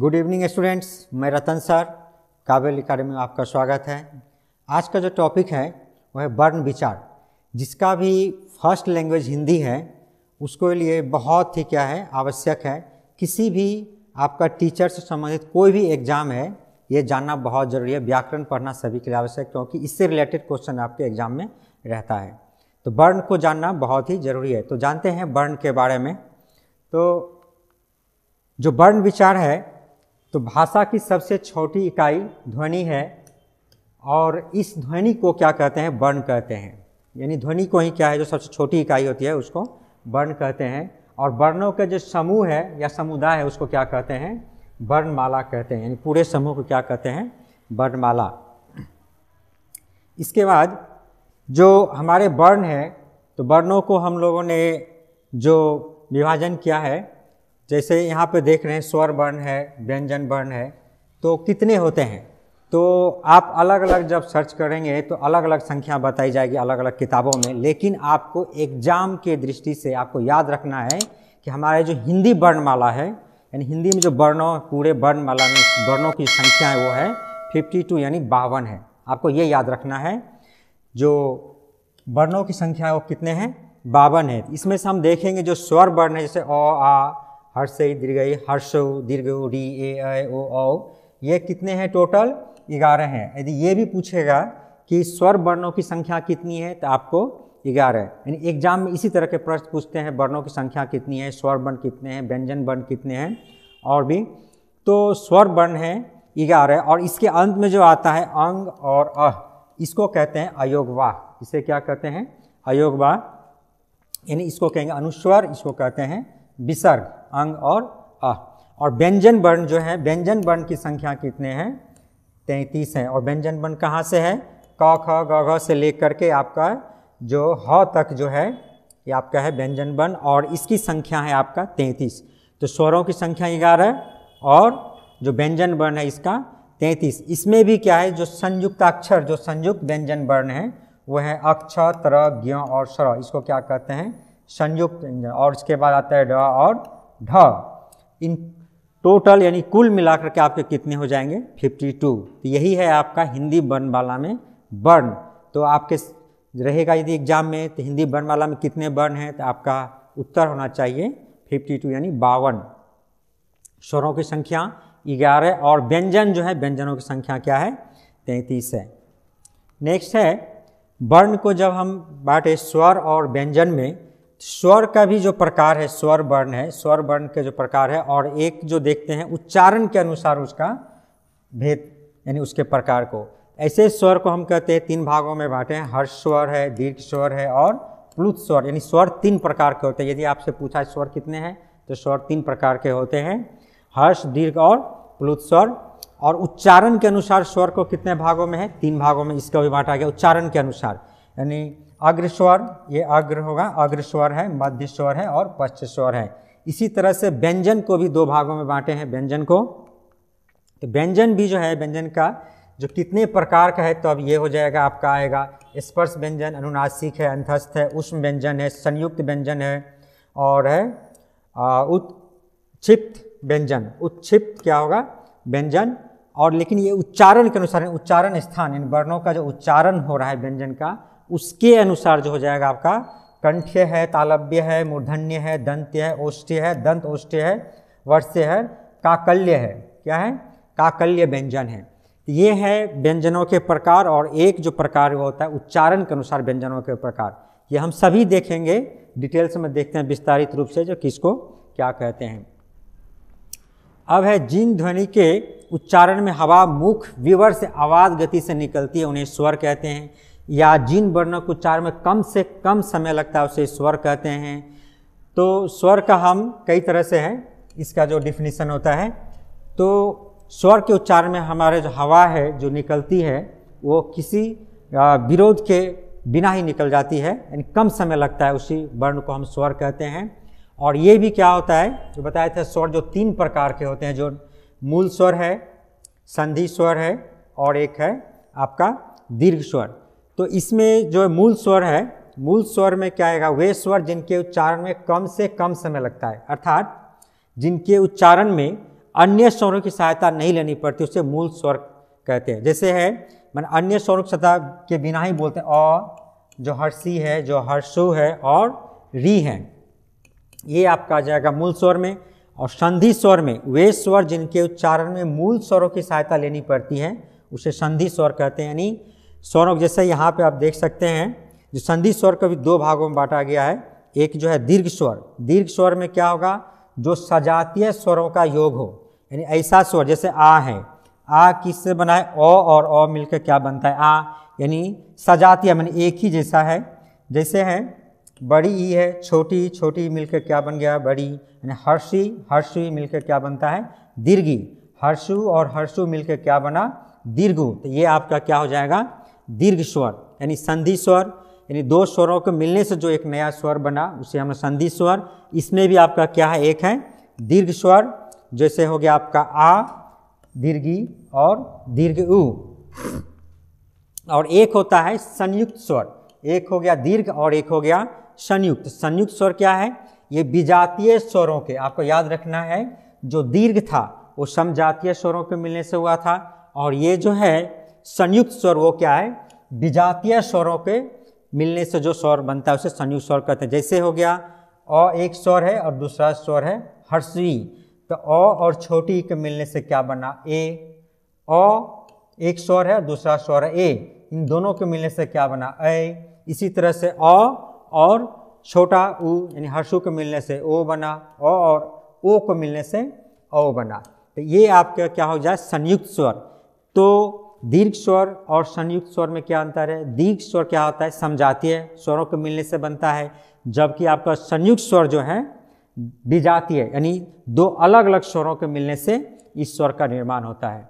Good evening students मैं रतन sir काबिल academy में आपका स्वागत है आज का जो टॉपिक है वह है वर्ण विचार जिसका भी फर्स्ट लैंग्वेज हिंदी है उसको लिए बहुत ही क्या है आवश्यक है किसी भी आपका टीचर से संबंधित कोई भी एग्ज़ाम है ये जानना बहुत ज़रूरी है व्याकरण पढ़ना सभी के लिए आवश्यक क्योंकि इससे रिलेटेड क्वेश्चन आपके एग्ज़ाम में रहता है तो वर्ण को जानना बहुत ही ज़रूरी है तो जानते हैं वर्ण के बारे में तो जो वर्ण विचार है तो भाषा की सबसे छोटी इकाई ध्वनि है और इस ध्वनि को क्या कहते हैं वर्ण कहते हैं यानी ध्वनि को ही क्या है जो सबसे छोटी इकाई होती है उसको वर्ण कहते हैं और वर्णों का जो समूह है या समुदाय है उसको क्या कहते हैं वर्णमाला कहते हैं यानी पूरे समूह को क्या कहते हैं वर्णमाला इसके बाद जो हमारे वर्ण है तो वर्णों को हम लोगों ने जो विभाजन किया है जैसे यहाँ पे देख रहे हैं स्वर वर्ण है व्यंजन वर्ण है तो कितने होते हैं तो आप अलग अलग जब सर्च करेंगे तो अलग अलग संख्या बताई जाएगी अलग अलग किताबों में लेकिन आपको एग्जाम के दृष्टि से आपको याद रखना है कि हमारे जो हिंदी वर्णमाला है यानी हिंदी में जो वर्णों पूरे वर्णमाला में वर्णों की संख्या है वो है फिफ्टी टू यानी बावन है आपको ये याद रखना है जो वर्णों की संख्या है वो कितने हैं बावन है इसमें से हम देखेंगे जो स्वर वर्ण है जैसे ओ आ ई दीर्घ हर्ष दीर्घ डी ए आई ओ औ ये कितने हैं टोटल ग्यारह हैं यदि ये भी पूछेगा कि स्वर वर्णों की संख्या कितनी है तो आपको ग्यारह यानी एग्जाम में इसी तरह के प्रश्न पूछते हैं वर्णों की संख्या कितनी है स्वर वर्ण कितने हैं व्यंजन वर्ण कितने हैं और भी तो स्वर वर्ण है ग्यारह और इसके अंत में जो आता है अंग और अह इसको कहते हैं अयोगवाह इसे क्या कहते हैं अयोगवाह यानी इसको कहेंगे अनुस्वर इसको कहते हैं विसर्ग अंग और आ और व्यंजन वर्ण जो है व्यंजन वर्ण की संख्या कितने हैं तैंतीस हैं और व्यंजन वर्ण कहाँ से है क ख ग घ से लेकर के आपका जो ह तक जो है ये आपका है व्यंजन वर्ण और इसकी संख्या है आपका तैंतीस तो स्वरों की संख्या ग्यारह और जो व्यंजन वर्ण है इसका तैंतीस इसमें भी क्या है जो संयुक्त अक्षर जो संयुक्त व्यंजन वर्ण है वह है अक्ष त्र ज्ञ और स्र इसको क्या कहते हैं संयुक्त और उसके बाद आता है ड और ढ इन टोटल यानी कुल मिलाकर के आपके कितने हो जाएंगे 52 तो यही है आपका हिंदी वर्णमाला में वर्ण तो आपके रहेगा यदि एग्जाम में तो हिंदी वर्णमाला में कितने वर्ण हैं तो आपका उत्तर होना चाहिए 52 यानी बावन स्वरों की संख्या ग्यारह और व्यंजन जो है व्यंजनों की संख्या क्या है तैंतीस है नेक्स्ट है वर्ण को जब हम बांटे स्वर और व्यंजन में स्वर का भी जो प्रकार है स्वर वर्ण है स्वर वर्ण के जो प्रकार है और एक जो देखते हैं उच्चारण के अनुसार उसका भेद यानी उसके प्रकार को ऐसे स्वर को हम कहते हैं तीन भागों में बांटे हैं हर्ष स्वर है दीर्घ स्वर है और प्लुत स्वर यानी स्वर तीन प्रकार के होते हैं यदि आपसे पूछा स्वर कितने हैं तो स्वर तीन प्रकार के होते हैं हर्ष दीर्घ और प्लुत स्वर और उच्चारण के अनुसार स्वर को कितने भागों में है तीन भागों में इसका भी बांटा गया उच्चारण के अनुसार यानी अग्र स्वर ये अग्र होगा अग्र स्वर है मध्य स्वर है और पश्च स्वर है इसी तरह से व्यंजन को भी दो भागों में बांटे हैं व्यंजन को तो व्यंजन भी जो है व्यंजन का जो कितने प्रकार का है तो अब ये हो जाएगा आपका आएगा स्पर्श व्यंजन अनुनासिक है अंधस्थ है उष्म व्यंजन है संयुक्त व्यंजन है और है उत्क्षिप्त व्यंजन उत्क्षिप्त क्या होगा व्यंजन और लेकिन ये उच्चारण के अनुसार उच्चारण स्थान इन वर्णों का जो उच्चारण हो रहा है व्यंजन का उसके अनुसार जो हो जाएगा आपका कंठ्य है तालव्य है मूर्धन्य है दंत्य है ओष्ठ्य है दंत ओष्ठ्य है वर्ष्य है काकल्य है क्या है काकल्य व्यंजन है ये है व्यंजनों के प्रकार और एक जो प्रकार वो होता है उच्चारण के अनुसार व्यंजनों के प्रकार ये हम सभी देखेंगे डिटेल्स में देखते हैं विस्तारित रूप से जो किसको क्या कहते हैं अब है जिन ध्वनि के उच्चारण में हवा मुख विवर से आवाज़ गति से निकलती है उन्हें स्वर कहते हैं या जिन वर्णों को उच्चार में कम से कम समय लगता है उसे स्वर कहते हैं तो स्वर का हम कई तरह से है इसका जो डिफिनीसन होता है तो स्वर के उच्चार में हमारे जो हवा है जो निकलती है वो किसी विरोध के बिना ही निकल जाती है यानी कम समय लगता है उसी वर्ण को हम स्वर कहते हैं और ये भी क्या होता है जो बताए थे स्वर जो तीन प्रकार के होते हैं जो मूल स्वर है संधि स्वर है और एक है आपका दीर्घ स्वर तो इसमें जो मूल स्वर है मूल स्वर में क्या आएगा वे स्वर जिनके उच्चारण में कम से कम समय लगता है अर्थात जिनके उच्चारण में अन्य स्वरों की सहायता नहीं लेनी पड़ती उसे मूल स्वर कहते हैं जैसे है मैंने अन्य स्वरों की सहायता के बिना ही बोलते हैं और जो हर्षी है जो हर्षो है और री है ये आपका आ जाएगा मूल स्वर में और संधि स्वर में वे स्वर जिनके उच्चारण में मूल स्वरों की सहायता लेनी पड़ती है उसे संधि स्वर कहते हैं यानी सौरभ जैसे यहाँ पे आप देख सकते हैं जो संधि स्वर को भी दो भागों में बांटा गया है एक जो है दीर्घ स्वर दीर्घ स्वर में क्या होगा जो सजातीय स्वरों का योग हो यानी ऐसा स्वर जैसे आ है आ किससे बना है ओ और अ मिलकर क्या बनता है आ यानी सजातीय मैंने एक ही जैसा है जैसे है बड़ी ई है छोटी छोटी मिलकर क्या बन गया बड़ी यानी हर्षी हर्षु मिलकर क्या बनता है दीर्घी हर्षु और हर्षु मिलकर क्या बना दीर्घु तो ये आपका क्या हो जाएगा दीर्घ स्वर यानी संधि स्वर यानी दो स्वरों के मिलने से जो एक नया स्वर बना उसे हम संधि स्वर इसमें भी आपका क्या है एक है दीर्घ स्वर जैसे हो गया आपका आ दीर्घी और दीर्घ उ और एक होता है संयुक्त स्वर एक हो गया दीर्घ और एक हो गया संयुक्त संयुक्त स्वर क्या है ये विजातीय स्वरों के आपको याद रखना है जो दीर्घ था वो समजातीय स्वरों के मिलने से हुआ था और ये जो है संयुक्त स्वर वो क्या है विजातीय स्वरों के मिलने से जो स्वर बनता है उसे संयुक्त स्वर कहते हैं जैसे हो गया अ एक स्वर है और दूसरा स्वर है हर्षवी तो अ और छोटी के मिलने से क्या बना ए अ एक स्वर है और दूसरा स्वर है ए इन दोनों के मिलने से क्या बना ए इसी तरह से अ और छोटा ऊ यानी हर्षु के मिलने से ओ बना अ और ओ को मिलने से ओ बना तो ये आपका क्या हो जाए संयुक्त स्वर तो दीर्घ स्वर और संयुक्त स्वर में क्या अंतर है दीर्घ स्वर क्या होता है समझातीय स्वरों के मिलने से बनता है जबकि आपका संयुक्त स्वर जो है विजातीय यानी दो अलग अलग स्वरों के मिलने से इस स्वर का निर्माण होता है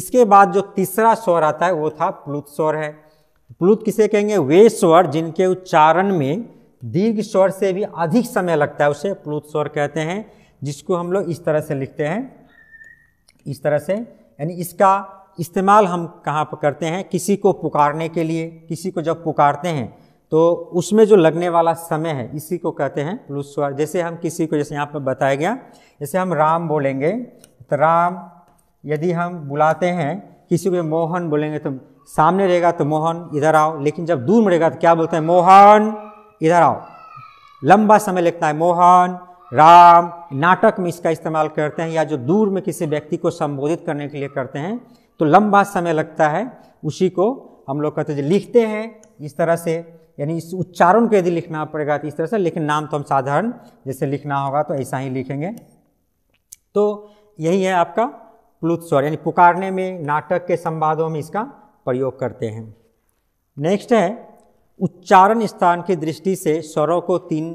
इसके बाद जो तीसरा स्वर आता है वो था प्लुत स्वर है प्लुत किसे कहेंगे वे स्वर जिनके उच्चारण में दीर्घ स्वर से भी अधिक समय लगता है उसे प्लुत स्वर कहते हैं जिसको हम लोग इस तरह से लिखते हैं इस तरह से यानी इसका इस्तेमाल हम कहाँ पर करते हैं किसी को पुकारने के लिए किसी को जब पुकारते हैं तो उसमें जो लगने वाला समय है इसी को कहते हैं स्वर जैसे हम किसी को जैसे यहाँ पर बताया गया जैसे हम राम बोलेंगे तो राम यदि हम बुलाते हैं किसी को मोहन बोलेंगे तो सामने रहेगा तो मोहन इधर आओ लेकिन जब दूर में रहेगा तो क्या बोलते हैं मोहन इधर आओ लंबा समय लगता है मोहन राम नाटक में इसका इस्तेमाल करते हैं या जो दूर में किसी व्यक्ति को संबोधित करने के लिए करते हैं तो लंबा समय लगता है उसी को हम लोग कहते हैं लिखते हैं इस तरह से यानी इस उच्चारण को यदि लिखना पड़ेगा तो इस तरह से लेकिन नाम तो हम साधारण जैसे लिखना होगा तो ऐसा ही लिखेंगे तो यही है आपका प्लुत स्वर यानी पुकारने में नाटक के संवादों में इसका प्रयोग करते हैं नेक्स्ट है उच्चारण स्थान की दृष्टि से स्वरों को तीन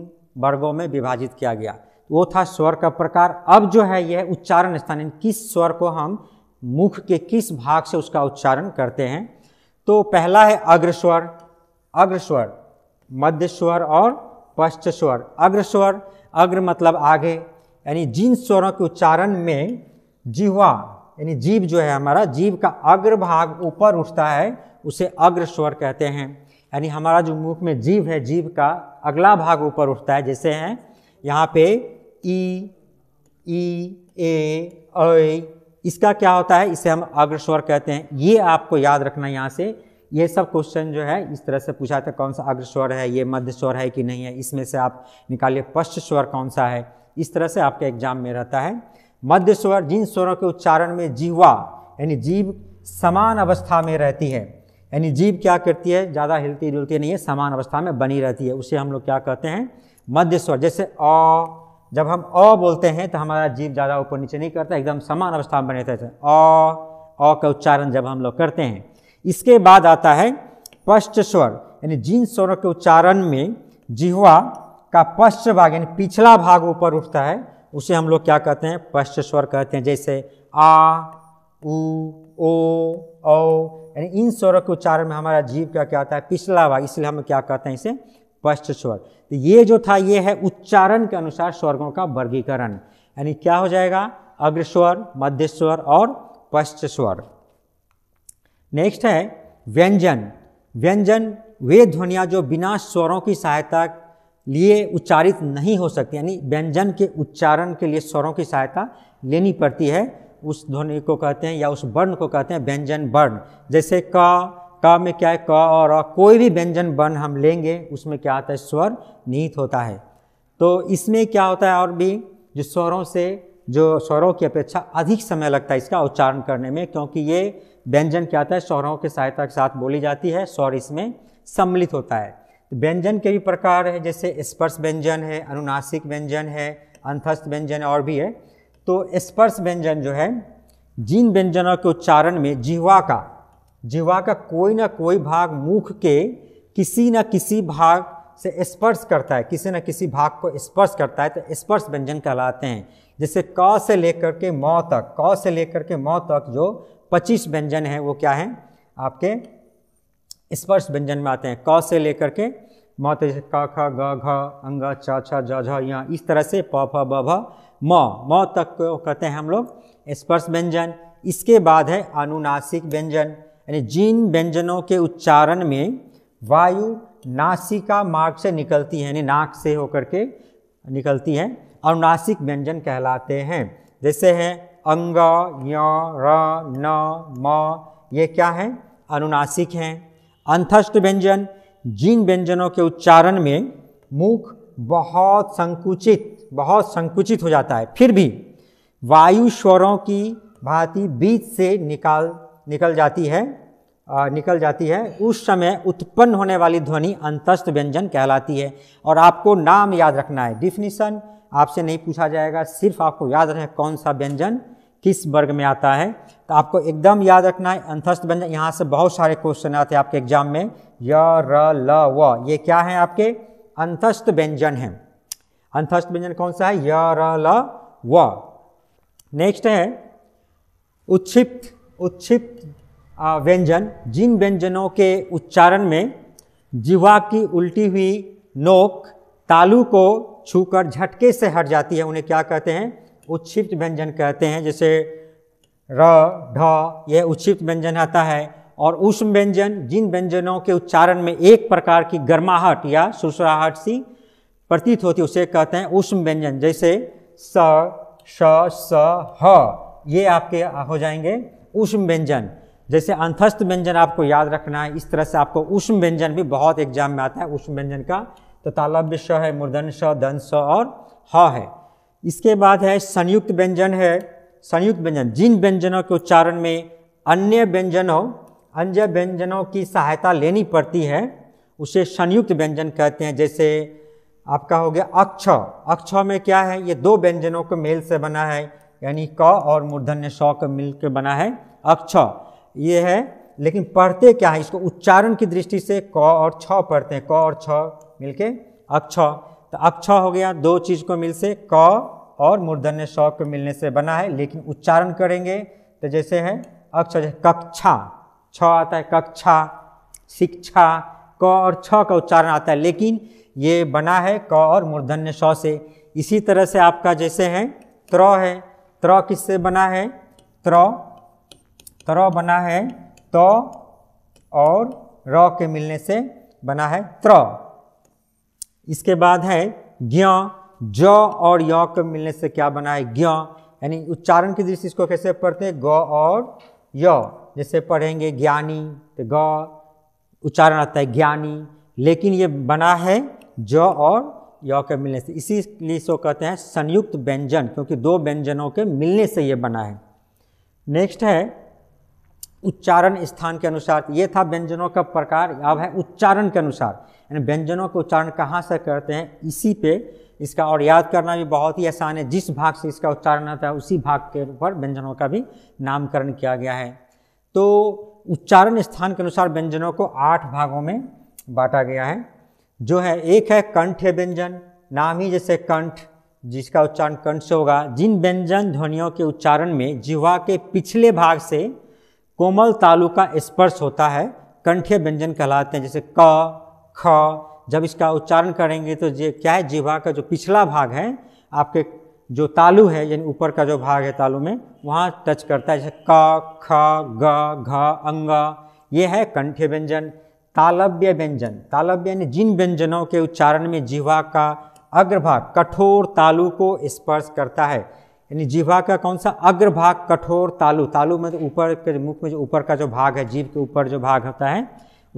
वर्गों में विभाजित किया गया वो था स्वर का प्रकार अब जो है यह उच्चारण स्थान यानी किस स्वर को हम मुख के किस भाग से उसका उच्चारण करते हैं तो पहला है अग्रस्वर अग्रस्वर मध्य स्वर और पश्च स्वर अग्रस्वर अग्र मतलब आगे यानी जिन स्वरों के उच्चारण में जिह्वा यानी जीव जो है हमारा जीव का अग्र भाग ऊपर उठता है उसे अग्र स्वर कहते हैं यानी हमारा जो मुख में जीव है जीव का अगला भाग ऊपर उठता है जैसे हैं यहाँ पे ई ई ए ऐ इसका क्या होता है इसे हम अग्रस्वर कहते हैं ये आपको याद रखना यहाँ से ये सब क्वेश्चन जो है इस तरह से पूछा था कौन सा अग्रस्वर है ये मध्य स्वर है कि नहीं है इसमें से आप निकालिए पश्च स्वर कौन सा है इस तरह से आपके एग्जाम में रहता है मध्य स्वर जिन स्वरों के उच्चारण में जीवा यानी जीव समान अवस्था में रहती है यानी जीव क्या करती है ज़्यादा हिलती डुलती नहीं है समान अवस्था में बनी रहती है उसे हम लोग क्या कहते हैं मध्य स्वर जैसे अ जब हम अ बोलते हैं तो हमारा जीव ज़्यादा ऊपर नीचे नहीं करता एकदम समान अवस्था में बने रहते हैं अ अ का उच्चारण जब हम लोग करते हैं इसके बाद आता है पश्च स्वर यानी जिन स्वरों के उच्चारण में जिहवा का पश्च भाग यानी पिछला भाग ऊपर उठता है उसे हम लोग क्या कहते हैं पश्च स्वर कहते हैं जैसे आ ऊ ओ यानी इन स्वरों के उच्चारण में हमारा जीव का क्या होता है पिछला भाग इसलिए हम क्या कहते हैं इसे स्पष्ट स्वर तो ये जो था ये है उच्चारण के अनुसार स्वर्गों का वर्गीकरण यानी क्या हो जाएगा अग्रस्वर मध्य स्वर और पश्च स्वर नेक्स्ट है व्यंजन व्यंजन वे ध्वनियाँ जो बिना स्वरों की सहायता लिए उच्चारित नहीं हो सकती यानी व्यंजन के उच्चारण के लिए स्वरों की सहायता लेनी पड़ती है उस ध्वनि को कहते हैं या उस वर्ण को कहते हैं व्यंजन वर्ण जैसे क क में क्या है क और अ कोई भी व्यंजन वर्ण हम लेंगे उसमें क्या आता है स्वर निहित होता है तो इसमें क्या होता है और भी जो स्वरों से जो स्वरों की अपेक्षा अधिक समय लगता है इसका उच्चारण करने में क्योंकि ये व्यंजन क्या होता है स्वरों की सहायता के साथ बोली जाती है स्वर इसमें सम्मिलित होता है तो व्यंजन के भी प्रकार है जैसे स्पर्श व्यंजन है अनुनासिक व्यंजन है अंतस्थ व्यंजन और भी है तो स्पर्श व्यंजन जो है जिन व्यंजनों के उच्चारण में जिहवा का जीवा का कोई ना कोई भाग मुख के किसी न किसी भाग से स्पर्श करता है किसी न किसी भाग को स्पर्श करता है तो स्पर्श व्यंजन कहलाते हैं जैसे क से लेकर के मौ तक क से लेकर के मौ तक जो 25 व्यंजन हैं वो क्या हैं आपके स्पर्श व्यंजन में आते हैं क से लेकर के मौ तक क ख ग घ अंग छ छ ज झ यहाँ इस तरह से प फ ब भ म म तक को कहते हैं हम लोग स्पर्श व्यंजन इसके बाद है अनुनासिक व्यंजन यानी जिन व्यंजनों के उच्चारण में वायु नासिका मार्ग से निकलती है यानी नाक से होकर के निकलती है अनुनासिक व्यंजन कहलाते हैं जैसे हैं अंग य र न म ये क्या है अनुनासिक हैं अंतस्थ व्यंजन जिन व्यंजनों के उच्चारण में मुख बहुत संकुचित बहुत संकुचित हो जाता है फिर भी वायु स्वरों की भांति बीच से निकाल निकल जाती है आ, निकल जाती है उस समय उत्पन्न होने वाली ध्वनि अंतस्थ व्यंजन कहलाती है और आपको नाम याद रखना है डिफिनीसन आपसे नहीं पूछा जाएगा सिर्फ आपको याद रखना है कौन सा व्यंजन किस वर्ग में आता है तो आपको एकदम याद रखना है अंतस्थ व्यंजन यहाँ से बहुत सारे क्वेश्चन आते हैं आपके एग्जाम में य र ल व ये क्या है आपके अंतस्थ व्यंजन है अंतस्थ व्यंजन कौन सा है य र ल व नेक्स्ट है उच्छिप्त उत्प्त व्यंजन जिन व्यंजनों के उच्चारण में जीवा की उल्टी हुई नोक तालु को छूकर झटके से हट जाती है उन्हें क्या कहते हैं उत्प्त व्यंजन कहते हैं जैसे र ढ यह उत्प्त व्यंजन आता है और उष्ण व्यंजन जिन व्यंजनों के उच्चारण में एक प्रकार की गर्माहट या सुसराहट सी प्रतीत होती उसे कहते हैं उष्म व्यंजन जैसे स श स ह ये आपके हो जाएंगे उष्म व्यंजन जैसे अंतस्थ व्यंजन आपको याद रखना है इस तरह से आपको उष्म व्यंजन भी बहुत एग्जाम में आता है उष्म व्यंजन का तो तालव्य स है मूर्धन स दन स और ह है इसके बाद है संयुक्त व्यंजन है संयुक्त व्यंजन जिन व्यंजनों के उच्चारण में अन्य व्यंजनों अन्य व्यंजनों की सहायता लेनी पड़ती है उसे संयुक्त व्यंजन कहते हैं जैसे आपका हो गया अक्ष अक्ष में क्या है ये दो व्यंजनों के मेल से बना है यानी क और मूर्धन्य स का मिल के बना है अक्ष ये है लेकिन पढ़ते क्या है इसको उच्चारण की दृष्टि से क और छ पढ़ते हैं क और छ मिलके अक्ष तो अक्ष हो गया दो चीज़ को मिल से क और मूर्धन्य स को मिलने से बना है लेकिन उच्चारण करेंगे तो जैसे है अक्ष कक्षा छ आता है कक्षा शिक्षा क और छ का उच्चारण आता है लेकिन ये बना है क और मूर्धन्य स से इसी तरह से आपका जैसे है त्र है त्र किससे बना है त्र त्र बना है त तो और र के मिलने से बना है त्र इसके बाद है ज्ञ ज और य के मिलने से क्या बना है ज्ञ यानी उच्चारण की दृष्टि इसको कैसे पढ़ते हैं ग और य जैसे पढ़ेंगे ज्ञानी तो ग उच्चारण आता है ज्ञानी लेकिन ये बना है ज और यौ के मिलने से इसीलिए इसको कहते हैं संयुक्त व्यंजन क्योंकि दो व्यंजनों के मिलने से ये बना है नेक्स्ट है उच्चारण स्थान के अनुसार ये था व्यंजनों का प्रकार अब है उच्चारण के अनुसार यानी व्यंजनों का उच्चारण कहाँ से करते हैं इसी पे इसका और याद करना भी बहुत ही आसान है जिस भाग से इसका उच्चारण आता है उसी भाग के ऊपर व्यंजनों का भी नामकरण किया गया है तो उच्चारण स्थान के अनुसार व्यंजनों को आठ भागों में बांटा गया है जो है एक है कंठ व्यंजन नाम ही जैसे कंठ जिसका उच्चारण कंठ से होगा जिन व्यंजन ध्वनियों के उच्चारण में जिह्वा के पिछले भाग से कोमल तालु का स्पर्श होता है कंठीय व्यंजन कहलाते हैं जैसे क ख जब इसका उच्चारण करेंगे तो ये क्या है जिह्वा का जो पिछला भाग है आपके जो तालु है यानी ऊपर का जो भाग है तालु में वहाँ टच करता है जैसे क ख ग घ अंग ये है कंठ्य व्यंजन तालव्य व्यंजन तालव्य यानी जिन व्यंजनों के उच्चारण में जिह्वा का अग्रभाग कठोर तालु को स्पर्श करता है यानी जिह्वा का कौन सा अग्रभाग कठोर तालु तालु में मतलब ऊपर के मुख में जो ऊपर का जो भाग है जीव के ऊपर जो भाग होता है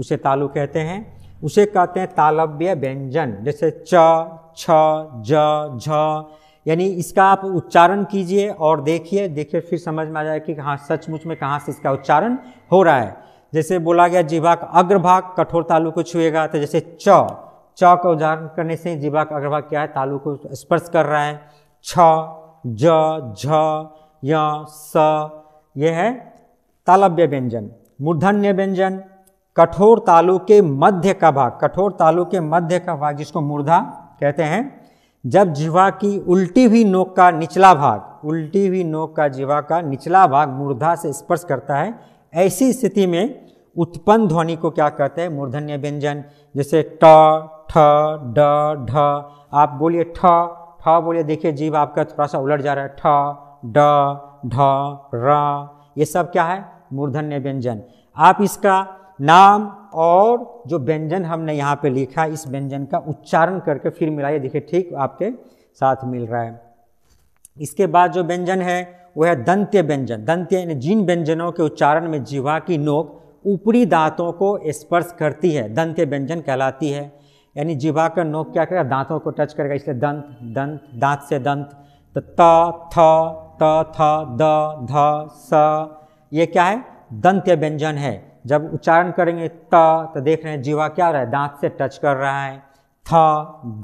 उसे तालु कहते हैं उसे कहते हैं तालव्य व्यंजन जैसे च छ ज झ यानी इसका आप उच्चारण कीजिए और देखिए देखिए फिर समझ में आ जाए कि हाँ सचमुच में कहाँ से इसका उच्चारण हो रहा है जैसे बोला गया जीवा का अग्रभाग कठोर तालु को छुएगा तो जैसे च च का उदाहरण करने से जीवा का अग्रभाग क्या है तालु को स्पर्श कर रहा है छ ज झ य स ये है तालव्य व्यंजन मूर्धन्य व्यंजन कठोर तालु के मध्य का भाग कठोर तालु के मध्य का भाग जिसको मूर्धा कहते हैं जब जीवा की उल्टी हुई नोक का निचला भाग उल्टी हुई नोक का जीवा का निचला भाग मूर्धा से स्पर्श करता है ऐसी स्थिति में उत्पन्न ध्वनि को क्या कहते हैं मूर्धन्य व्यंजन जैसे ट ठ ड ढ आप बोलिए ठ ठ बोलिए देखिए जीव आपका थोड़ा सा उलट जा रहा है ठ ड ढ र ये सब क्या है मूर्धन्य व्यंजन आप इसका नाम और जो व्यंजन हमने यहाँ पे लिखा इस व्यंजन का उच्चारण करके फिर मिलाइए देखिए ठीक आपके साथ मिल रहा है इसके बाद जो व्यंजन है वह है दंत्य व्यंजन दंत्य जिन व्यंजनों के उच्चारण में जीवा की नोक ऊपरी दांतों को स्पर्श करती है दंत व्यंजन कहलाती है यानी जीवा का नोक क्या करेगा दांतों को टच करेगा इसलिए दंत दंत दांत से दंत तो त थ त थ द ध स ये क्या है दंत व्यंजन है जब उच्चारण करेंगे त तो देख रहे हैं जीवा क्या रहा है दांत से टच कर रहा है थ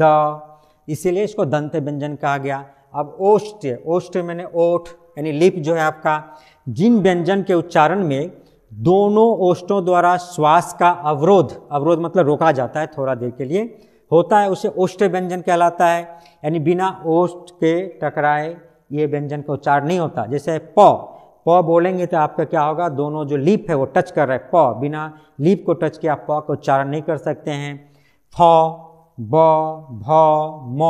द इसीलिए इसको दंत व्यंजन कहा गया अब ओष्ट ओष्ट मैंने ओठ यानी लिप जो है आपका जिन व्यंजन के उच्चारण में दोनों ओष्ठों द्वारा श्वास का अवरोध अवरोध मतलब रोका जाता है थोड़ा देर के लिए होता है उसे ओष्ठ व्यंजन कहलाता है यानी बिना ओष्ठ के टकराए ये व्यंजन का उच्चार नहीं होता जैसे प प बोलेंगे तो आपका क्या होगा दोनों जो लीप है वो टच कर रहा है प बिना लीप को टच के आप प का उच्चारण नहीं कर सकते हैं फ ब भ म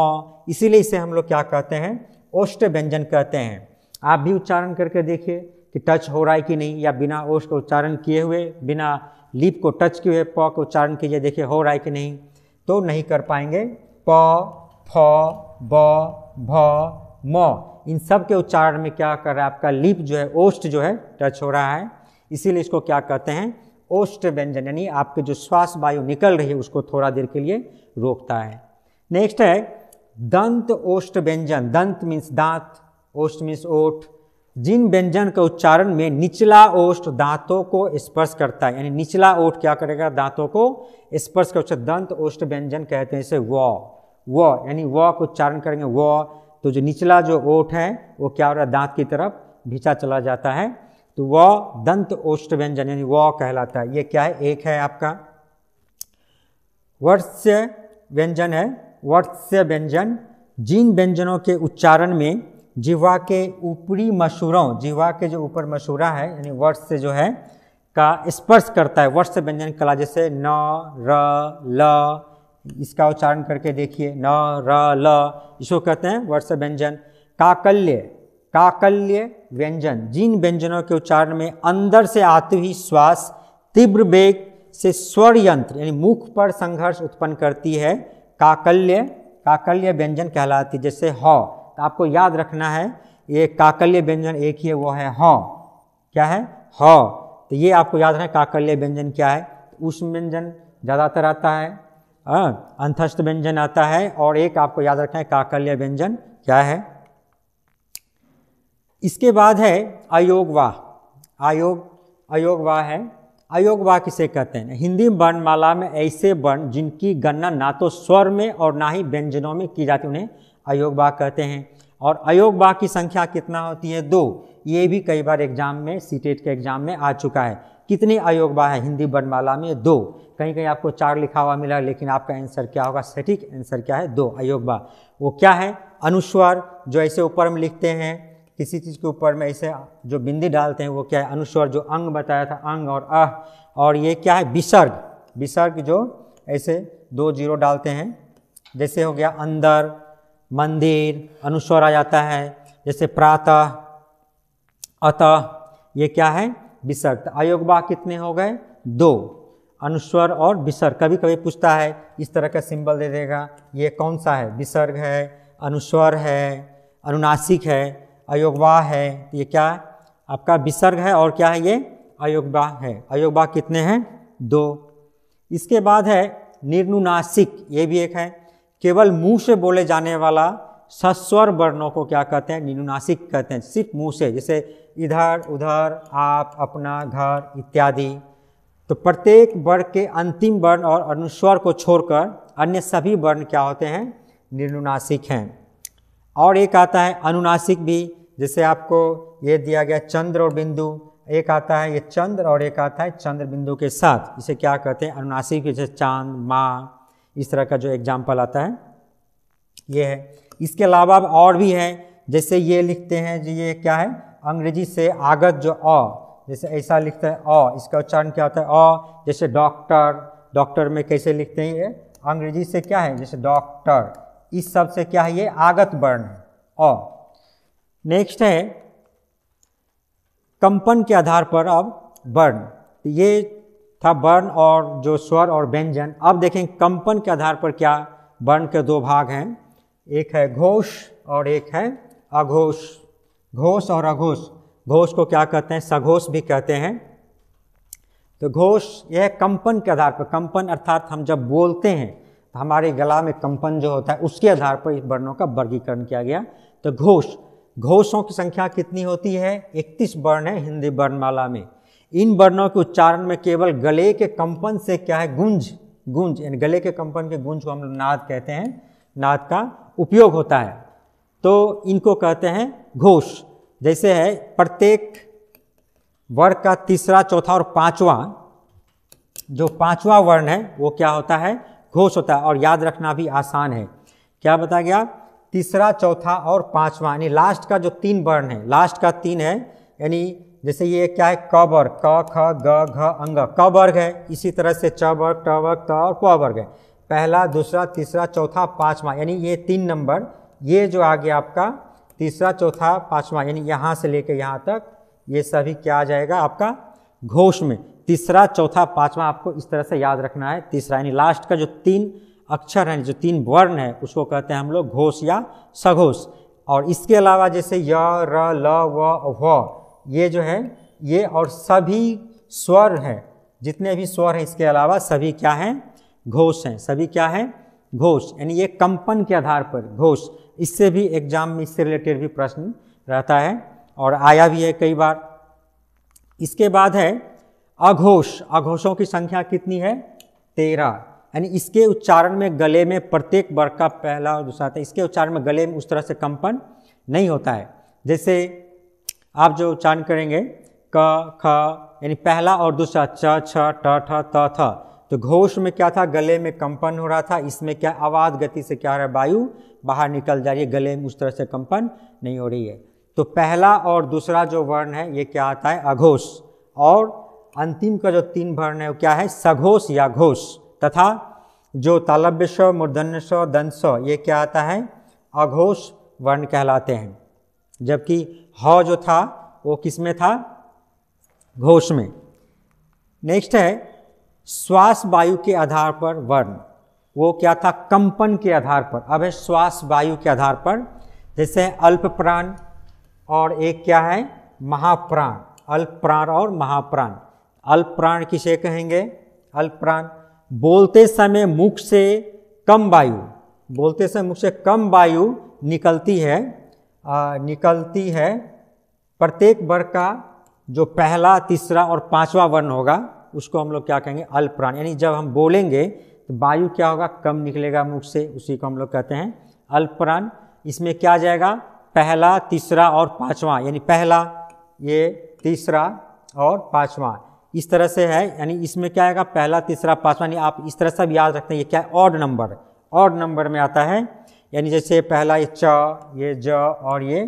इसीलिए इसे हम लोग क्या कहते हैं ओष्ठ व्यंजन कहते हैं आप भी उच्चारण करके देखिए कि टच हो रहा है कि नहीं या बिना ओस का उच्चारण किए हुए बिना लीप को टच किए हुए प को उच्चारण कीजिए देखिए हो रहा है कि नहीं तो नहीं कर पाएंगे प फ ब भ म इन सब के उच्चारण में क्या कर रहा है आपका लिप जो है ओष्ट जो है टच हो रहा है इसीलिए इसको क्या कहते हैं ओष्ट व्यंजन यानी आपके जो श्वास वायु निकल रही है उसको थोड़ा देर के लिए रोकता है नेक्स्ट है दंत ओष्ट व्यंजन दंत मीन्स दांत ओष्ट मीन्स ओठ जिन व्यंजन के उच्चारण में निचला ओष्ठ दांतों को स्पर्श करता है यानी निचला ओठ क्या करेगा दांतों को स्पर्श कर दंत ओष्ठ व्यंजन कहते हैं इसे व व यानी व को उच्चारण करेंगे व तो जो निचला जो ओठ है वो क्या हो रहा है दांत की तरफ भीचा चला जाता है तो व दंत ओष्ठ व्यंजन यानी व कहलाता है ये क्या है एक है आपका वर्ष व्यंजन है वर्ष व्यंजन जिन व्यंजनों के उच्चारण में जिवा के ऊपरी मशूरों जिवा के जो ऊपर मशूरा है यानी वर्ष से जो है का स्पर्श करता है वर्ष व्यंजन कला जैसे न र ल इसका उच्चारण करके देखिए न र ल इसको कहते हैं वर्ष व्यंजन काकल्य काकल्य व्यंजन जिन व्यंजनों के उच्चारण में अंदर से आती हुई श्वास तीव्र वेग से स्वर यंत्र यानी मुख पर संघर्ष उत्पन्न करती है काकल्य काकल्य व्यंजन कहलाती जैसे ह आपको याद रखना है ये काकल्य व्यंजन एक ही है वो है हौ क्या है हौ तो ये आपको याद रखना है काकल्य व्यंजन क्या है उष्ण व्यंजन ज़्यादातर आता है अंतस्थ व्यंजन आता है और एक आपको याद रखना है काकल्य व्यंजन क्या है इसके बाद है अयोगवाह आयोग अयोगवाह है अयोगवाह किसे कहते हैं हिंदी वर्णमाला में ऐसे वर्ण जिनकी गणना ना तो स्वर में और ना ही व्यंजनों में की जाती उन्हें अयोग बाग कहते हैं और अयोग बाग की संख्या कितना होती है दो ये भी कई बार एग्जाम में सीटेट e के एग्जाम में आ चुका है कितने अयोग बाग है हिंदी वर्णमाला में दो कहीं कहीं आपको चार लिखा हुआ मिला लेकिन आपका आंसर क्या होगा सटीक आंसर क्या है दो अयोग बाग वो क्या है अनुस्वर जो ऐसे ऊपर में लिखते हैं किसी चीज़ के ऊपर में ऐसे जो बिंदी डालते हैं वो क्या है अनुस्वर जो अंग बताया था अंग और अह और ये क्या है विसर्ग विसर्ग जो ऐसे दो जीरो डालते हैं जैसे हो गया अंदर मंदिर अनुस्वर आ जाता है जैसे प्रातः अतः ये क्या है विसर्ग आयोग वाह कितने हो गए दो अनुस्वर और विसर्ग कभी कभी पूछता है इस तरह का सिंबल दे देगा ये कौन सा है विसर्ग है अनुस्वर है अनुनासिक है अयोगवाह है तो ये क्या है? आपका विसर्ग है और क्या है ये अयोगवाह है अयोगवाह कितने हैं दो इसके बाद है निर्नुनासिक ये भी एक है केवल मुंह से बोले जाने वाला सस्वर वर्णों को क्या कहते हैं निनुनासिक कहते हैं सिर्फ मुंह से जैसे इधर उधर आप अपना घर इत्यादि तो प्रत्येक वर्ण के अंतिम वर्ण और अनुस्वर को छोड़कर अन्य सभी वर्ण क्या होते हैं निनुनासिक हैं और एक आता है अनुनासिक भी जैसे आपको ये दिया गया चंद्र और बिंदु एक आता है ये चंद्र और एक आता है चंद्र बिंदु के साथ इसे क्या कहते हैं अनुनासिक जैसे चांद माँ इस तरह का जो एग्जाम्पल आता है ये है इसके अलावा और भी हैं जैसे ये लिखते हैं जो ये क्या है अंग्रेजी से आगत जो अ जैसे ऐसा लिखते हैं अ इसका उच्चारण क्या होता है अ जैसे डॉक्टर डॉक्टर में कैसे लिखते हैं ये अंग्रेजी से क्या है जैसे डॉक्टर इस सब से क्या है ये आगत वर्ण है अ नेक्स्ट है कंपन के आधार पर अब वर्ण तो ये था वर्ण और जो स्वर और व्यंजन अब देखें कंपन के आधार पर क्या वर्ण के दो भाग हैं एक है घोष और एक है अघोष घोष और अघोष घोष को क्या कहते हैं सघोष भी कहते हैं तो घोष यह कंपन के आधार पर कंपन अर्थात हम जब बोलते हैं तो हमारे गला में कंपन जो होता है उसके आधार पर इस वर्णों का वर्गीकरण किया गया तो घोष घोषों की संख्या कितनी होती है इकतीस वर्ण है हिंदी वर्णमाला में इन वर्णों के उच्चारण में केवल गले के कंपन से क्या है गुंज गुंज यानी गले के कंपन के गुंज को हम लोग नाद कहते हैं नाद का उपयोग होता है तो इनको कहते हैं घोष जैसे है प्रत्येक वर्ग का तीसरा चौथा और पांचवा जो पांचवा वर्ण है वो क्या होता है घोष होता है और याद रखना भी आसान है क्या बताया गया तीसरा चौथा और पांचवा यानी लास्ट का जो तीन वर्ण है लास्ट का तीन है यानी जैसे ये क्या है क वर्ग क ख ग घ अंग क वर्ग है इसी तरह से च वर्ग ट वर्ग त और क वर्ग है पहला दूसरा तीसरा चौथा पाँचवा यानी ये तीन नंबर ये जो आ गया आपका तीसरा चौथा पाँचवा यानी यहाँ से लेकर यहाँ तक ये सभी क्या आ जाएगा आपका घोष में तीसरा चौथा पाँचवा आपको इस तरह से याद रखना है तीसरा यानी लास्ट का जो तीन अक्षर है जो तीन वर्ण है उसको कहते हैं हम लोग घोष या सघोष और इसके अलावा जैसे य र ल व ये जो है ये और सभी स्वर हैं जितने भी स्वर हैं इसके अलावा सभी क्या हैं घोष हैं सभी क्या हैं घोष यानी ये कंपन के आधार पर घोष इससे भी एग्जाम में इससे रिलेटेड भी प्रश्न रहता है और आया भी है कई बार इसके बाद है अघोष अघोषों की संख्या कितनी है तेरह यानी इसके उच्चारण में गले में प्रत्येक वर्ग का पहला और दूसरा था इसके उच्चारण में गले में उस तरह से कंपन नहीं होता है जैसे आप जो उच्चारण करेंगे क ख यानी पहला और दूसरा च छ ट ठ त थ तो घोष में क्या था गले में कंपन हो रहा था इसमें क्या आवाज़ गति से क्या हो रहा है वायु बाहर निकल जा रही है गले में उस तरह से कंपन नहीं हो रही है तो पहला और दूसरा जो वर्ण है ये क्या आता है अघोष और अंतिम का जो तीन वर्ण है वो क्या है सघोष या घोष तथा जो तालब्य स्व मूर्धन्य स्व दंश स्व ये क्या आता है अघोष वर्ण कहलाते हैं जबकि ह जो था वो किस में था घोष में नेक्स्ट है श्वास वायु के आधार पर वर्ण वो क्या था कंपन के आधार पर अब है श्वास वायु के आधार पर जैसे अल्प प्राण और एक क्या है महाप्राण अल्प प्राण और महाप्राण अल्प प्राण किसे कहेंगे अल्प प्राण बोलते समय मुख से कम वायु बोलते समय मुख से कम वायु निकलती है आ, निकलती है प्रत्येक वर्ग का जो पहला तीसरा और पांचवा वर्ण होगा उसको हम लोग क्या कहेंगे अल्प प्राण यानी जब हम बोलेंगे तो वायु क्या होगा कम निकलेगा मुख से उसी को हम लोग कहते हैं अल प्राण इसमें क्या जाएगा पहला तीसरा और पाँचवा यानी पहला ये तीसरा और पाँचवा इस तरह से है यानी इसमें क्या आएगा पहला तीसरा पाँचवा यानी आप इस तरह से अब याद रखते हैं ये क्या है ऑड नंबर ऑड नंबर में आता है यानी जैसे पहला ये च ये ज और ये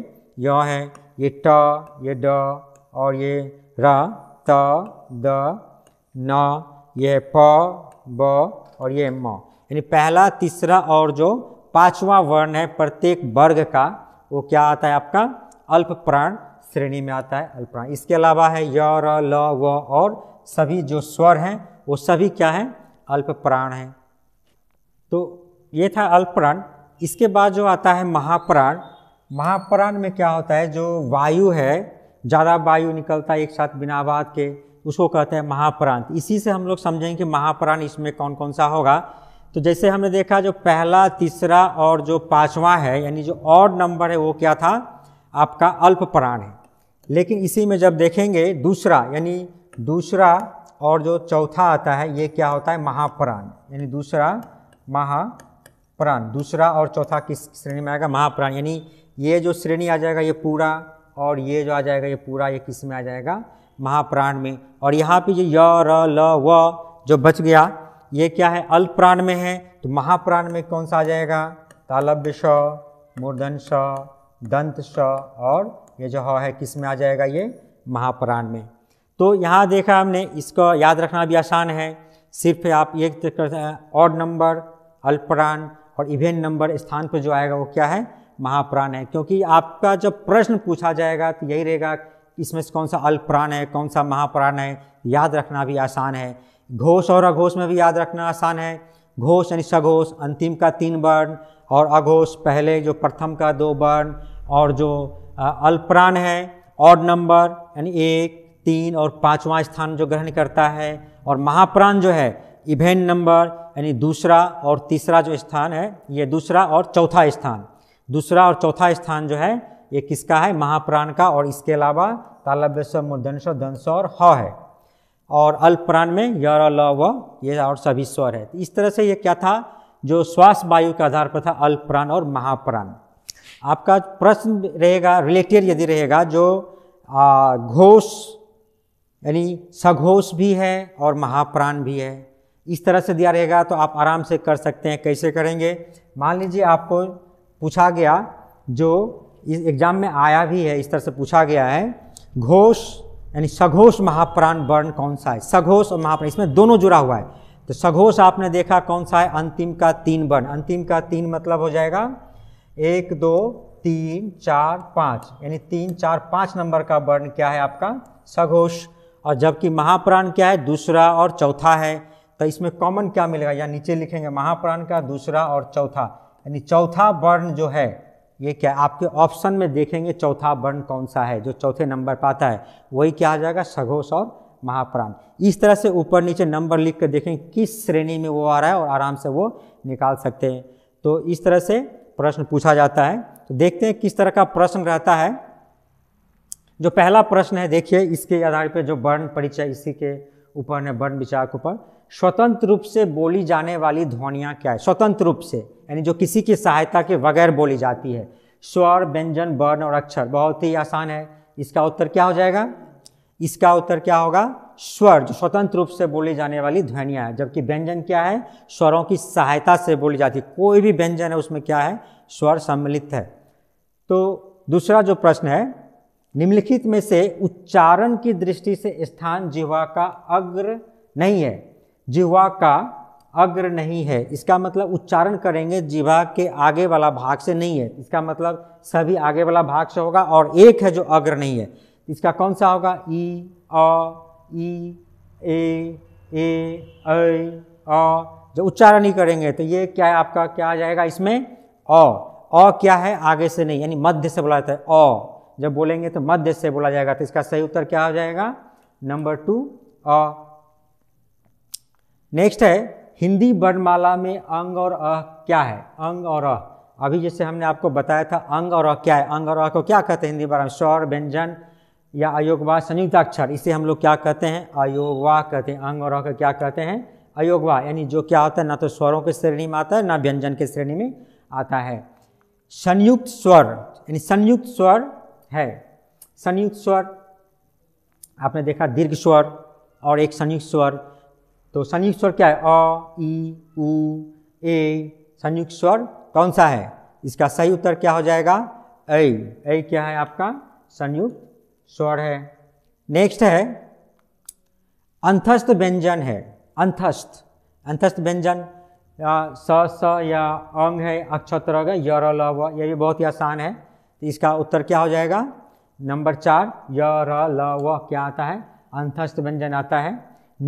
य है ये ट ये ड और ये र त द न ये प ब और ये म यानी पहला तीसरा और जो पांचवा वर्ण है प्रत्येक वर्ग का वो क्या आता है आपका अल्प प्राण श्रेणी में आता है अल्प प्राण इसके अलावा है य र ल व और सभी जो स्वर हैं वो सभी क्या हैं अल्प प्राण हैं तो ये था अल्प प्राण इसके बाद जो आता है महाप्राण महाप्राण में क्या होता है जो वायु है ज़्यादा वायु निकलता है एक साथ बिना आवाज के उसको कहते हैं महाप्रांत इसी से हम लोग समझेंगे कि महाप्राण इसमें कौन कौन सा होगा तो जैसे हमने देखा जो पहला तीसरा और जो पांचवा है यानी जो और नंबर है वो क्या था आपका अल्प प्राण है लेकिन इसी में जब देखेंगे दूसरा यानी दूसरा और जो चौथा आता है ये क्या होता है महाप्राण यानी दूसरा महाप्राण दूसरा और चौथा किस श्रेणी में आएगा महाप्राण यानी ये जो श्रेणी आ जाएगा ये पूरा और ये जो आ जाएगा ये पूरा ये किस में आ जाएगा महाप्राण में और यहाँ पे जो य र ल व जो बच गया ये क्या है अल्प प्राण में है तो महाप्राण में कौन सा आ जाएगा तालब्य स मूर्धन स दंत स और ये जो ह है किस में आ जाएगा ये महाप्राण में तो यहाँ देखा हमने इसको याद रखना भी आसान है सिर्फ आप ये करते हैं और नंबर अल्प प्राण और इवेंट नंबर स्थान पर जो आएगा वो क्या है महाप्राण है क्योंकि आपका जब प्रश्न पूछा जाएगा तो यही रहेगा इसमें से कौन सा अल्प प्राण है कौन सा महाप्राण है याद रखना भी आसान है घोष और अघोष में भी याद रखना आसान है घोष यानी सघोष अंतिम का तीन वर्ण और अघोष पहले जो प्रथम का दो वर्ण और जो अल्पप्राण है और नंबर यानी एक तीन और पाँचवा स्थान जो ग्रहण करता है और महाप्राण जो है इवेंट नंबर यानी दूसरा और तीसरा जो स्थान है ये दूसरा और चौथा स्थान दूसरा और चौथा स्थान जो है ये किसका है महाप्राण का और इसके अलावा तालब्यस्व मूर्धनस्व दंस और ह है और अल्प प्राण में यर ल व ये और सभी स्वर है इस तरह से ये क्या था जो श्वास वायु के आधार पर था अल्प प्राण और महाप्राण आपका प्रश्न रहेगा रिलेटेड यदि रहेगा जो घोष यानी सघोष भी है और महाप्राण भी है इस तरह से दिया रहेगा तो आप आराम से कर सकते हैं कैसे करेंगे मान लीजिए आपको पूछा गया जो इस एग्जाम में आया भी है इस तरह से पूछा गया है घोष यानी सघोष महाप्राण वर्ण कौन सा है सघोष और महाप्राण इसमें दोनों जुड़ा हुआ है तो सघोष आपने देखा कौन सा है अंतिम का तीन वर्ण अंतिम का तीन मतलब हो जाएगा एक दो तीन चार पाँच यानी तीन चार पाँच नंबर का वर्ण क्या है आपका सघोष और जबकि महाप्राण क्या है दूसरा और चौथा है तो इसमें कॉमन क्या मिलेगा या नीचे लिखेंगे महाप्राण का दूसरा और चौथा यानी चौथा वर्ण जो है ये क्या आपके ऑप्शन में देखेंगे चौथा वर्ण कौन सा है जो चौथे नंबर पर आता है वही क्या आ जाएगा सघोष और महाप्राण इस तरह से ऊपर नीचे नंबर लिख कर देखें किस श्रेणी में वो आ रहा है और आराम से वो निकाल सकते हैं तो इस तरह से प्रश्न पूछा जाता है तो देखते हैं किस तरह का प्रश्न रहता है जो पहला प्रश्न है देखिए इसके आधार पर जो वर्ण परिचय इसी के ऊपर ने वर्ण विचार के ऊपर स्वतंत्र रूप से बोली जाने वाली ध्वनियाँ क्या है स्वतंत्र रूप से यानी जो किसी की सहायता के बगैर बोली जाती है स्वर व्यंजन वर्ण और अक्षर बहुत ही आसान है इसका उत्तर क्या हो जाएगा इसका उत्तर क्या होगा स्वर जो स्वतंत्र रूप से बोली जाने वाली ध्वनियाँ है जबकि व्यंजन क्या है स्वरों की सहायता से बोली जाती है कोई भी व्यंजन है उसमें क्या है स्वर सम्मिलित है तो दूसरा जो प्रश्न है निम्नलिखित में से उच्चारण की दृष्टि से स्थान जिह्वा का अग्र नहीं है जिह्वा का अग्र नहीं है इसका मतलब उच्चारण करेंगे जिह्वा के आगे वाला भाग से नहीं है इसका मतलब सभी आगे वाला भाग से होगा और एक है जो अग्र नहीं है इसका कौन सा होगा ई अ ई ए ए ऐ अ जो उच्चारण ही करेंगे तो ये क्या है आपका क्या आ जाएगा इसमें अ अ क्या है आगे से नहीं यानी मध्य से बोला जाता है अ जब बोलेंगे तो मध्य से बोला जाएगा तो इसका सही उत्तर क्या हो जाएगा नंबर टू अ नेक्स्ट है हिंदी वर्णमाला में अंग और अ क्या है अंग और अ अभी जैसे हमने आपको बताया था अंग और अ क्या है अंग और अ को क्या कहते हैं हिंदी बार में स्वर व्यंजन या अयोगवा संयुक्त अक्षर इसे हम लोग क्या कहते हैं अयोगवा कहते हैं अंग और अ क्या कहते हैं अयोगवा यानी जो क्या होता है ना तो स्वरों की श्रेणी में आता है ना व्यंजन के श्रेणी में आता है संयुक्त स्वर यानी संयुक्त स्वर है संयुक्त स्वर आपने देखा दीर्घ स्वर और एक संयुक्त स्वर तो संयुक्त स्वर क्या है अ ई उ ए संयुक्त स्वर कौन सा है इसका सही उत्तर क्या हो जाएगा ए ए क्या है आपका संयुक्त स्वर है नेक्स्ट है अंथस्थ व्यंजन है अंतस्थ अंतस्थ व्यंजन स स या अंग है अक्षतर ये भी बहुत ही आसान है तो इसका उत्तर क्या हो जाएगा नंबर चार य र ल व क्या आता है अंतस्थ व्यंजन आता है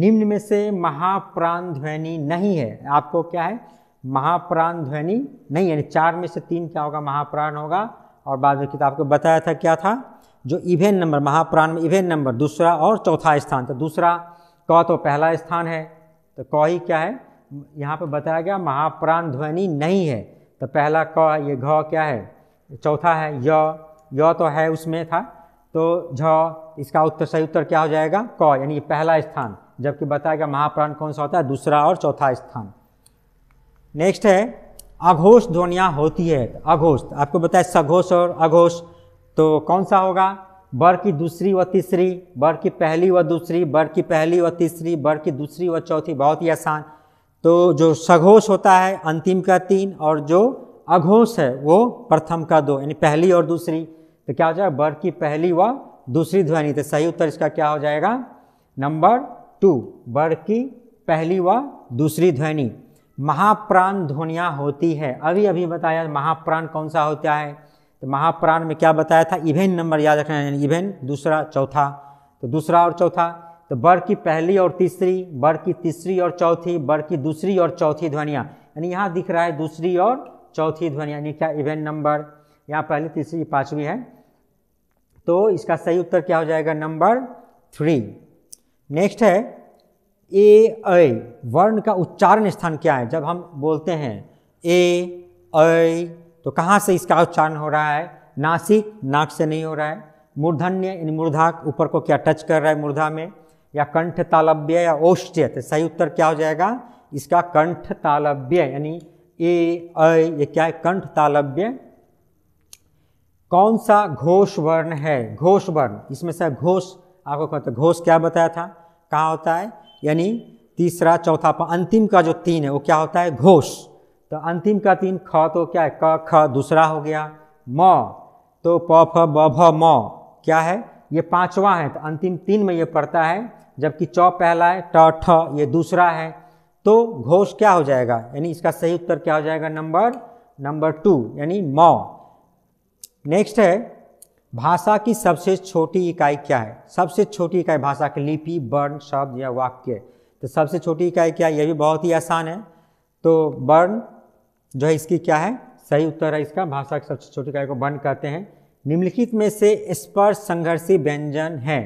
निम्न में से महाप्राण ध्वनि नहीं है आपको क्या है महाप्राण ध्वनि नहीं यानी चार में से तीन क्या होगा महाप्राण होगा और बाद में किताब को बताया था क्या था जो इवेन नंबर महाप्राण में इवेन नंबर दूसरा और चौथा स्थान तो दूसरा क तो पहला स्थान है तो क ही क्या है यहाँ पर बताया गया महाप्राण ध्वनि नहीं है तो पहला क ये घ क्या है चौथा है य य तो है उसमें था तो झ इसका उत्तर सही उत्तर क्या हो जाएगा क यानी पहला स्थान जबकि बताएगा महाप्राण कौन सा होता है दूसरा और चौथा स्थान नेक्स्ट है अघोष ध्वनियाँ होती है तो अघोष तो आपको बताया सघोष और अघोष तो कौन सा होगा बर की दूसरी व तीसरी बर की पहली व दूसरी बर की पहली व तीसरी बर की दूसरी व चौथी बहुत ही आसान तो जो सघोष होता है अंतिम का तीन और जो अघोष है वो प्रथम का दो यानी पहली और दूसरी तो क्या हो जाएगा बर की पहली व दूसरी ध्वनि तो सही उत्तर इसका क्या हो जाएगा नंबर टू बर की पहली व दूसरी ध्वनि महाप्राण ध्वनियाँ होती है अभी अभी बताया महाप्राण कौन सा होता है तो महाप्राण में क्या बताया था इवेन नंबर याद रखना है इवेन दूसरा चौथा तो दूसरा और चौथा तो बर की पहली और तीसरी बर की तीसरी और चौथी बर की दूसरी और चौथी ध्वनियाँ यानी यहाँ दिख रहा है दूसरी और चौथी ध्वनि यानी क्या इवेंट नंबर यहाँ पहली तीसरी पांचवी है तो इसका सही उत्तर क्या हो जाएगा नंबर थ्री नेक्स्ट है ए ऐ वर्ण का उच्चारण स्थान क्या है जब हम बोलते हैं ए ऐ तो कहाँ से इसका उच्चारण हो रहा है नासिक नाक से नहीं हो रहा है मूर्धन्य इन मूर्धा ऊपर को क्या टच कर रहा है मूर्धा में या कंठ तालव्य या औष्ट्य तो सही उत्तर क्या हो जाएगा इसका कंठ तालव्य यानी ए अय ये क्या है कंठ तालव्य कौन सा घोष वर्ण है घोष वर्ण इसमें से घोष आपको कहते घोष क्या बताया था कहाँ होता है यानी तीसरा चौथा अंतिम का जो तीन है वो क्या होता है घोष तो अंतिम का तीन ख तो क्या है क ख दूसरा हो गया म तो प फ ब भ म क्या है ये पांचवा है तो अंतिम तीन में ये पड़ता है जबकि चौ पहला है ट ठ ये दूसरा है तो घोष क्या हो जाएगा यानी इसका सही उत्तर क्या हो जाएगा नंबर नंबर टू यानी मौ नेक्स्ट है भाषा की सबसे छोटी इकाई क्या है सबसे छोटी इकाई भाषा की लिपि वर्ण शब्द या वाक्य तो सबसे छोटी इकाई क्या है यह भी बहुत ही आसान है तो वर्ण जो है इसकी क्या है सही उत्तर है इसका भाषा की सबसे छोटी इकाई को वर्ण कहते हैं निम्नलिखित में से स्पर्श संघर्षी व्यंजन है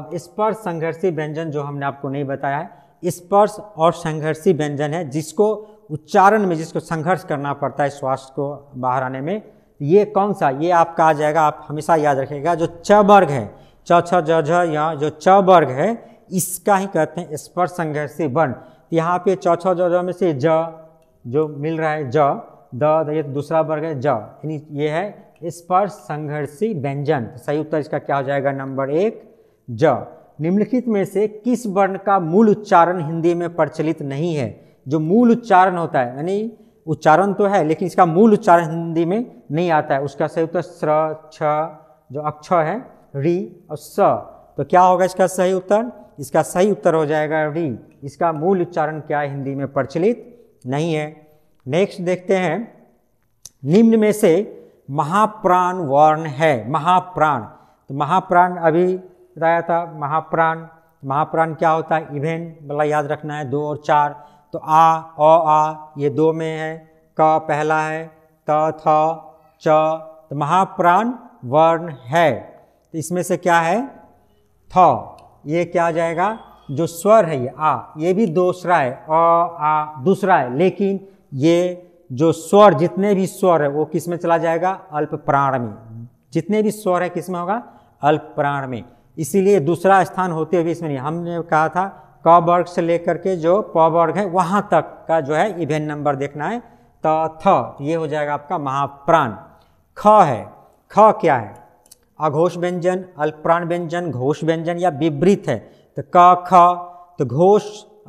अब स्पर्श संघर्षी व्यंजन जो हमने आपको नहीं बताया है स्पर्श और संघर्षी व्यंजन है जिसको उच्चारण में जिसको संघर्ष करना पड़ता है श्वास को बाहर आने में ये कौन सा ये आपका आ जाएगा आप हमेशा याद रखिएगा जो च वर्ग है च छ ज झ यहाँ जो च वर्ग है इसका ही कहते हैं स्पर्श संघर्षी वर्ण तो यहाँ पे च छ ज में से ज जो मिल रहा है ज द ये तो दूसरा वर्ग है ज यानी ये है स्पर्श संघर्षी व्यंजन तो सही उत्तर इसका क्या हो जाएगा नंबर एक ज निम्नलिखित में से किस वर्ण का मूल उच्चारण हिंदी में प्रचलित नहीं है जो मूल उच्चारण होता है यानी उच्चारण तो है लेकिन इसका मूल उच्चारण हिंदी में नहीं आता है उसका सही उत्तर स्र छ जो अक्ष है री और स तो क्या होगा इसका सही उत्तर इसका सही उत्तर हो जाएगा री इसका मूल उच्चारण क्या है हिंदी में प्रचलित नहीं है नेक्स्ट देखते हैं निम्न में से महाप्राण वर्ण है महाप्राण तो महाप्राण अभी बताया था महाप्राण महाप्राण क्या होता है इवेन वाला याद रखना है दो और चार तो आ ओ आ ये दो में है क पहला है त थ च तो महाप्राण वर्ण है तो इसमें से क्या है थ ये क्या जाएगा जो स्वर है ये आ ये भी दूसरा है अ आ दूसरा है लेकिन ये जो स्वर जितने भी स्वर है वो किस में चला जाएगा अल्प प्राण में जितने भी स्वर है किस में होगा अल्प प्राण में इसीलिए दूसरा स्थान होते हुए इसमें नहीं हमने कहा था क वर्ग से लेकर के जो प वर्ग है वहाँ तक का जो है इवेन नंबर देखना है त थ ये हो जाएगा आपका महाप्राण ख है ख क्या है अघोष व्यंजन अल्पप्राण व्यंजन घोष व्यंजन या विवृत है तो क ख तो घोष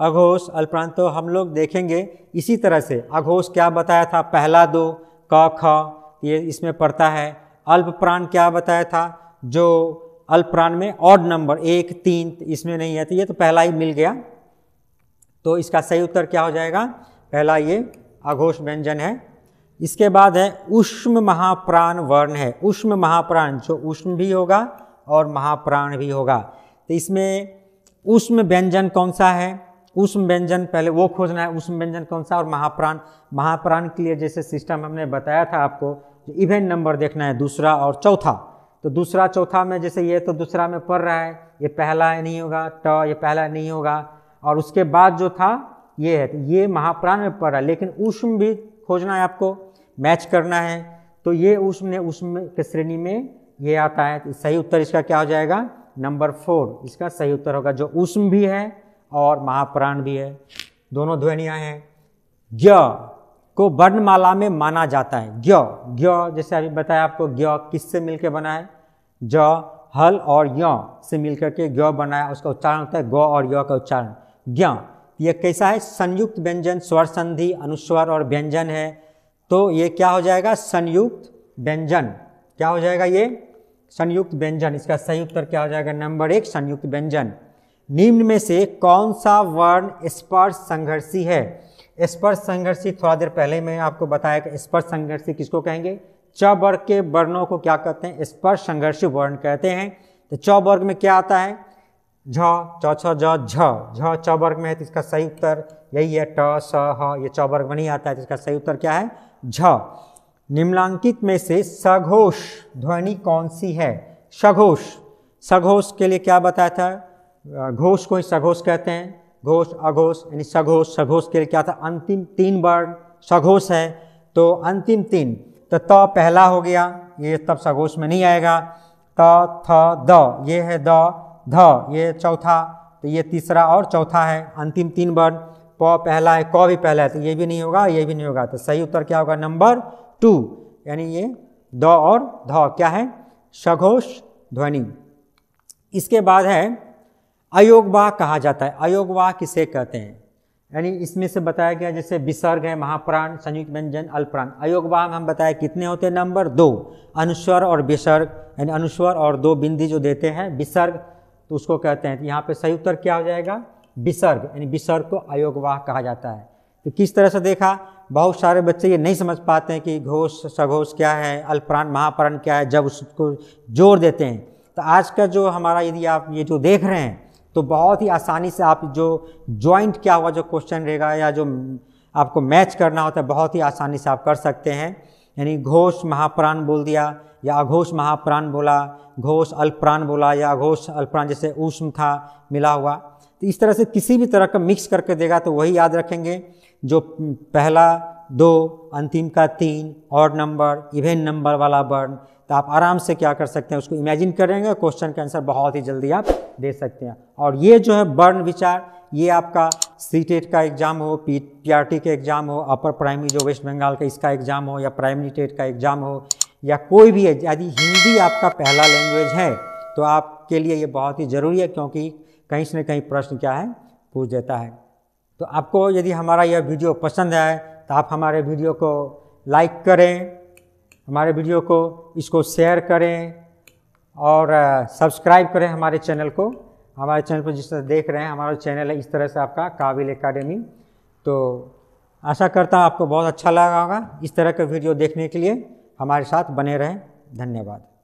अघोष अल्प्राण तो हम लोग देखेंगे इसी तरह से अघोष क्या बताया था पहला दो क ख ये इसमें पड़ता है अल्प प्राण क्या बताया था जो अल्पप्राण में ऑड नंबर एक तीन इसमें नहीं है तो ये तो पहला ही मिल गया तो इसका सही उत्तर क्या हो जाएगा पहला ये अघोष व्यंजन है इसके बाद है उष्म महाप्राण वर्ण है उष्म महाप्राण जो उष्म भी होगा और महाप्राण भी होगा तो इसमें उष्म व्यंजन कौन सा है उष्म व्यंजन पहले वो खोजना है उष्म व्यंजन कौन सा और महाप्राण महाप्राण के लिए जैसे सिस्टम हमने बताया था आपको इवेंट नंबर देखना है दूसरा और चौथा तो दूसरा चौथा में जैसे ये तो दूसरा में पढ़ रहा है ये पहला नहीं होगा ट ये पहला नहीं होगा और उसके बाद जो था ये है तो ये महाप्राण में पढ़ रहा है लेकिन उष्म भी खोजना है आपको मैच करना है तो ये उष्म ने उष्म के श्रेणी में ये आता है तो सही उत्तर इसका क्या हो जाएगा नंबर फोर इसका सही उत्तर होगा जो उष्म भी है और महाप्राण भी है दोनों ध्वनियाँ हैं ज्ञ को वर्णमाला में माना जाता है ज्ञ ज्ञ जैसे अभी बताया आपको ज्ञ किससे मिलके बना है ज हल और य से मिलकर के ग बनाया उसका उच्चारण होता है ग और य का उच्चारण ज्ञ ये कैसा है संयुक्त व्यंजन स्वर संधि अनुस्वर और व्यंजन है तो ये क्या हो जाएगा संयुक्त व्यंजन क्या हो जाएगा ये संयुक्त व्यंजन इसका सही उत्तर क्या हो जाएगा नंबर एक संयुक्त व्यंजन निम्न में से कौन सा वर्ण स्पर्श संघर्षी है स्पर्श संघर्षी थोड़ा देर पहले मैं आपको बताया कि स्पर्श संघर्षी किसको कहेंगे वर्ग के वर्णों को क्या कहते हैं स्पर्श संघर्षी वर्ण कहते हैं तो चवर्ग में क्या आता है झ च छ झ झ में है तो इसका सही उत्तर यही है ट स ह ये वर्ग में नहीं आता है तो इसका सही उत्तर क्या है झ निम्नांकित में से सघोष ध्वनि कौन सी है सघोष सघोष के लिए क्या बताया था घोष को ही सघोष कहते हैं घोष अघोष यानी सघोष सघोष के लिए क्या था अंतिम तीन वर्ण सघोष है तो अंतिम तीन तो त पहला हो गया ये तब सगोश में नहीं आएगा त थ द ये है द ध ये चौथा तो ये तीसरा और चौथा है अंतिम तीन वर्ण प पहला है क भी पहला है तो ये भी नहीं होगा ये भी नहीं होगा तो सही उत्तर क्या होगा नंबर टू यानी ये द और ध क्या है सघोष ध्वनि इसके बाद है अयोगवाह कहा जाता है अयोगवाह किसे कहते हैं यानी इसमें से बताया गया जैसे विसर्ग है महाप्राण संयुक्त व्यंजन अल्प्राण अयोगवाम हम बताए कितने होते हैं नंबर दो अनुस्वर और विसर्ग यानी अनुस्वर और दो बिंदी जो देते हैं विसर्ग तो उसको कहते हैं तो यहाँ पे सही उत्तर क्या हो जाएगा विसर्ग यानी विसर्ग को अयोगवाह कहा जाता है तो किस तरह से देखा बहुत सारे बच्चे ये नहीं समझ पाते हैं कि घोष सघोष क्या है अल्प्राण महाप्राण क्या है जब उसको जोर देते हैं तो आज का जो हमारा यदि आप ये जो देख रहे हैं तो बहुत ही आसानी से आप जो ज्वाइंट क्या हुआ जो क्वेश्चन रहेगा या जो आपको मैच करना होता है बहुत ही आसानी से आप कर सकते हैं यानी घोष महाप्राण बोल दिया या अघोष महाप्राण बोला घोष अल्पप्राण बोला या अघोष अल्पप्राण जैसे उष्म था मिला हुआ तो इस तरह से किसी भी तरह का मिक्स करके देगा तो वही याद रखेंगे जो पहला दो अंतिम का तीन और नंबर इवेन नंबर वाला वर्ण तो आप आराम से क्या कर सकते हैं उसको इमेजिन करेंगे क्वेश्चन का आंसर बहुत ही जल्दी आप दे सकते हैं और ये जो है वर्ण विचार ये आपका सी टेट e का एग्ज़ाम हो पी आर टी का एग्ज़ाम हो अपर प्राइमरी जो वेस्ट बंगाल का इसका एग्ज़ाम हो या प्राइमरी टेट का एग्ज़ाम हो या कोई भी यदि हिंदी आपका पहला लैंग्वेज है तो आपके लिए ये बहुत ही ज़रूरी है क्योंकि कहीं से कहीं प्रश्न क्या है पूछ देता है तो आपको यदि हमारा यह वीडियो पसंद आए तो आप हमारे वीडियो को लाइक करें हमारे वीडियो को इसको शेयर करें और सब्सक्राइब करें हमारे चैनल को हमारे चैनल पर जिस तरह देख रहे हैं हमारा चैनल है इस तरह से आपका काबिल एकेडमी तो आशा करता हूँ आपको बहुत अच्छा लगा होगा इस तरह के वीडियो देखने के लिए हमारे साथ बने रहें धन्यवाद